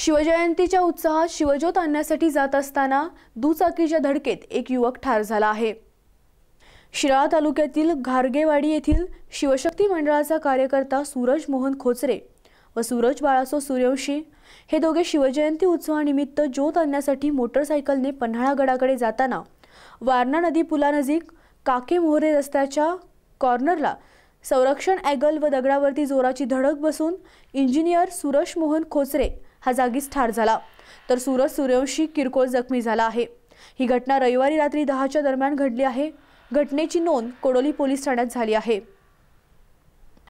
शिवजयंतीच्या उत्साहात शिवज्योत आणण्यासाठी जात असताना दुचाकीच्या धडकेत एक युवक ठार झाला आहे शिराळा तालुक्यातील घारगेवाडी येथील शिवशक्ती मंडळाचा कार्यकर्ता सूरज मोहन खोचरे व सूरज बाळासो सूर्यवंशी हे दोघे शिवजयंती उत्सवानिमित्त ज्योत आणण्यासाठी मोटरसायकलने पन्हाळा गडाकडे जाताना वारणा नदी पुलानजीक काके मोहरे रस्त्याच्या कॉर्नरला संरक्षण अॅगल व दगडावरती जोराची धडक बसून इंजिनियर सुरश मोहन खोचरे हा जागीच ठार झाला तर सुरज सूर्यवंशी किरकोळ जखमी झाला आहे ही घटना रविवारी रात्री दहाच्या दरम्यान घडली आहे घटनेची नोंद कोडोली पोलीस ठाण्यात झाली आहे